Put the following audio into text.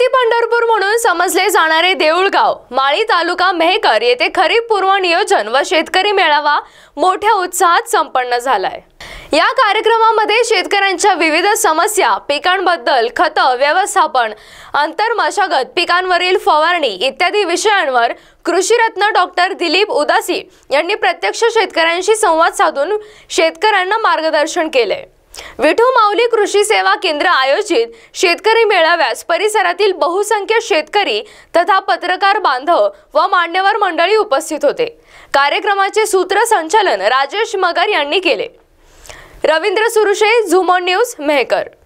गणपती पंढरपूर म्हणून समजले जाणारे देऊळगाव माळी तालुका मेहकर येथे खरीप पूर्व नियोजन व शेतकरी मेळावा मोठ्या उत्साहात संपन्न झालाय या कार्यक्रमामध्ये शेतकऱ्यांच्या विविध समस्या पिकांबद्दल खत व्यवस्थापन अंतर मशागत पिकांवरील फवारणी इत्यादी विषयांवर कृषीरत्न डॉक्टर दिलीप उदासी यांनी प्रत्यक्ष शेतकऱ्यांशी संवाद साधून शेतकऱ्यांना मार्गदर्शन केले विठू माऊली कृषी सेवा केंद्र आयोजित शेतकरी मेळाव्यास परिसरातील बहुसंख्य शेतकरी तथा पत्रकार बांधव व मान्यवर मंडळी उपस्थित होते कार्यक्रमाचे सूत्रसंचालन राजेश मगर यांनी केले रवींद्र सुरुशे झुमो न्यूज मेहकर